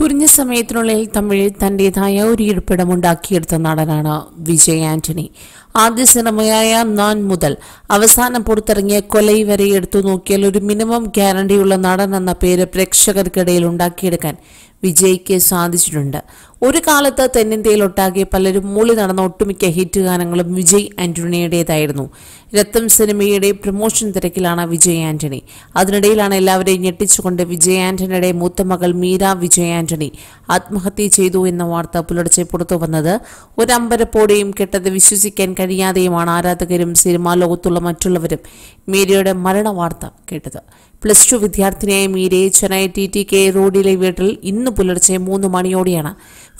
കുറഞ്ഞ സമയത്തിനുള്ളിൽ തമിഴിൽ തന്റേതായ ഒരു ഇരിപ്പിടമുണ്ടാക്കിയെടുത്ത നടനാണ് വിജയ് ആന്റണി ആദ്യ സിനിമയായ നാൻ മുതൽ അവസാനം പുറത്തിറങ്ങിയ കൊലൈ വരെ എടുത്തു നോക്കിയാൽ ഒരു മിനിമം ഗ്യാരണ്ടിയുള്ള നടൻ എന്ന പേര് പ്രേക്ഷകർക്കിടയിൽ ഉണ്ടാക്കിയെടുക്കാൻ വിജയ്ക്ക് സാധിച്ചിട്ടുണ്ട് ഒരു കാലത്ത് തെന്നിന്ത്യയിൽ ഒട്ടാകെ പലരും മൂളി നടന്ന ഒട്ടുമിക്ക ഹിറ്റ് ഗാനങ്ങളും വിജയ് ആന്റണിയുടേതായിരുന്നു രത്തം സിനിമയുടെ പ്രൊമോഷൻ തിരക്കിലാണ് വിജയ് ആന്റണി അതിനിടയിലാണ് എല്ലാവരെയും ഞെട്ടിച്ചുകൊണ്ട് വിജയ് ആന്റണിയുടെ മൂത്ത മകൾ മീര വിജയ് ആന്റണി ആത്മഹത്യ ചെയ്തു എന്ന വാർത്ത പുലർച്ചെ പുറത്തു വന്നത് ഒരമ്പരപ്പോടെയും കെട്ടത് വിശ്വസിക്കാൻ കഴിയാതെയുമാണ് ആരാധകരും സിനിമാ ലോകത്തുള്ള മറ്റുള്ളവരും മീരയുടെ മരണവാർത്ത കേട്ടത് പ്ലസ് ടു വിദ്യാർത്ഥിനിയായ മീരയെ ചെന്നൈ ടി ടി കെ റോഡിലെ വീട്ടിൽ ഇന്ന് പുലർച്ചെ മൂന്ന് മണിയോടെയാണ്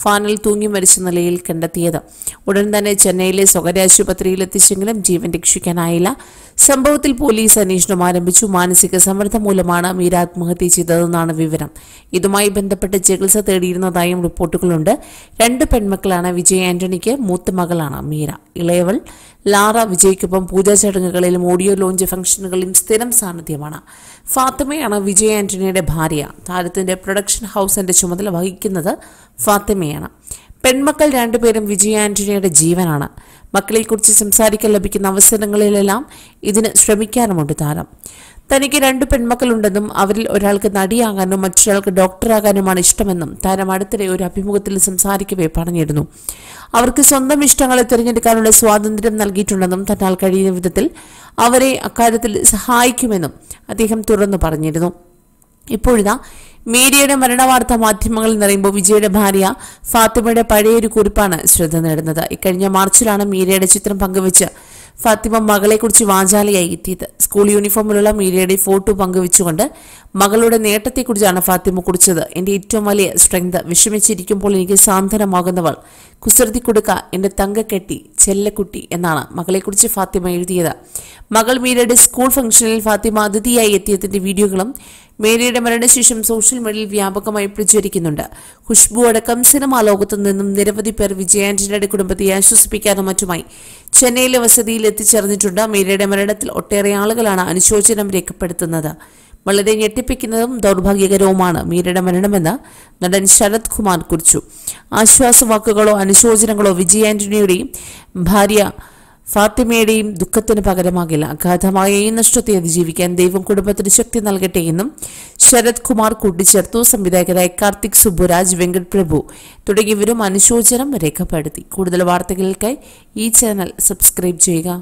ഫാനിൽ തൂങ്ങി മരിച്ച നിലയിൽ കണ്ടെത്തിയത് ഉടൻ തന്നെ ചെന്നൈയിലെ സ്വകാര്യ ആശുപത്രിയിൽ എത്തിച്ചെങ്കിലും ജീവൻ രക്ഷിക്കാനായില്ല സംഭവത്തിൽ പോലീസ് അന്വേഷണം ആരംഭിച്ചു മാനസിക സമ്മർദ്ദം മൂലമാണ് മീര ആത്മഹത്യ ചെയ്തതെന്നാണ് വിവരം ഇതുമായി ബന്ധപ്പെട്ട് ചികിത്സ തേടിയിരുന്നതായും റിപ്പോർട്ടുകളുണ്ട് രണ്ട് പെൺമക്കളാണ് വിജയ് ആന്റണിക്ക് മൂത്ത മകളാണ് മീര ഇളയവൾ ലാറ വിജയ്ക്കൊപ്പം പൂജാ ചടങ്ങുകളിലും ഓഡിയോ ലോഞ്ച് ഫംഗ്ഷനുകളിലും സ്ഥിരം സാന്നിധ്യമാണ് ഫാത്തിമയാണ് വിജയ് ആന്റണിയുടെ ഭാര്യ താരത്തിന്റെ പ്രൊഡക്ഷൻ ഹൗസിന്റെ ചുമതല വഹിക്കുന്നത് ഫാത്തിമ ആന്റണിയാണ് പെൺമക്കൾ രണ്ടുപേരും വിജയ ആന്റണിയുടെ ജീവനാണ് മക്കളെ കുറിച്ച് സംസാരിക്കാൻ ലഭിക്കുന്ന അവസരങ്ങളിലെല്ലാം ഇതിന് ശ്രമിക്കാനുമുണ്ട് താരം തനിക്ക് രണ്ട് പെൺമക്കളുണ്ടെന്നും അവരിൽ ഒരാൾക്ക് നടിയാകാനും മറ്റൊരാൾക്ക് ഡോക്ടറാകാനുമാണ് ഇഷ്ടമെന്നും താരം അടുത്തിടെ ഒരു അഭിമുഖത്തിൽ സംസാരിക്കവേ പറഞ്ഞിരുന്നു അവർക്ക് സ്വന്തം ഇഷ്ടങ്ങളെ തിരഞ്ഞെടുക്കാനുള്ള സ്വാതന്ത്ര്യം നൽകിയിട്ടുണ്ടെന്നും തന്നാൽ കഴിയുന്ന വിധത്തിൽ അവരെ അക്കാര്യത്തിൽ സഹായിക്കുമെന്നും അദ്ദേഹം തുറന്നു പറഞ്ഞിരുന്നു ഇപ്പോഴിതാ മീഡിയയുടെ മരണവാർത്ത മാധ്യമങ്ങളിൽ നിറയുമ്പോൾ വിജയുടെ ഭാര്യ ഫാത്തിമയുടെ പഴയൊരു കുറിപ്പാണ് ശ്രദ്ധ നേടുന്നത് ഇക്കഴിഞ്ഞ മാർച്ചിലാണ് മീഡിയയുടെ ചിത്രം പങ്കുവച്ച് ഫാത്തിമ മകളെക്കുറിച്ച് വാചാലയായി എത്തിയത് സ്കൂൾ യൂണിഫോമിലുള്ള മീഡിയയുടെ ഫോട്ടോ പങ്കുവെച്ചുകൊണ്ട് മകളുടെ നേട്ടത്തെക്കുറിച്ചാണ് ഫാത്തിമ കുറിച്ചത് എന്റെ ഏറ്റവും വലിയ സ്ട്രെങ്ത് വിഷമിച്ചിരിക്കുമ്പോൾ എനിക്ക് സാന്ത്വനമാകുന്നവൾ കുസൃതി കൊടുക്ക എന്റെ തങ്കക്കെട്ടി ചെല്ലക്കുട്ടി എന്നാണ് മകളെക്കുറിച്ച് ഫാത്തിമ എഴുതിയത് മകൾ മീരയുടെ സ്കൂൾ ഫംഗ്ഷനിൽ ഫാത്തിമ അതിഥിയായി എത്തിയതിന്റെ വീഡിയോകളും മേരിയുടെ മരണശേഷം സോഷ്യൽ മീഡിയയിൽ വ്യാപകമായി പ്രചരിക്കുന്നുണ്ട് ഖുഷ്ബു അടക്കം സിനിമാ ലോകത്തു നിന്നും നിരവധി പേർ വിജയാന്റണിയുടെ കുടുംബത്തെ ആശ്വസിപ്പിക്കാതെ മറ്റുമായി ചെന്നൈയിലെ വസതിയിൽ എത്തിച്ചേർന്നിട്ടുണ്ട് മേരിയുടെ മരണത്തിൽ ഒട്ടേറെ ആളുകളാണ് അനുശോചനം രേഖപ്പെടുത്തുന്നത് വളരെ ഞെട്ടിപ്പിക്കുന്നതും ദൗർഭാഗ്യകരവുമാണ് മീരയുടെ മരണമെന്ന് നടൻ ശരത് കുമാർ കുറിച്ചു ആശ്വാസവാക്കുകളോ അനുശോചനങ്ങളോ വിജയ് ആന്റണിയുടെയും ഭാര്യ ഫാത്തിമയുടെയും ദുഃഖത്തിന് പകരമാകില്ല അഗാധമായ ഈ നഷ്ടത്തെ അതിജീവിക്കാൻ ദൈവം കുടുംബത്തിന് ശക്തി നൽകട്ടെ എന്നും ശരത് കുമാർ കൂട്ടിച്ചേർത്തു സംവിധായകരായ കാർത്തിക് സുബുരാജ് വെങ്കട് പ്രഭു തുടങ്ങിയവരും അനുശോചനം രേഖപ്പെടുത്തി കൂടുതൽ വാർത്തകൾക്കായി ഈ ചാനൽ സബ്സ്ക്രൈബ് ചെയ്യുക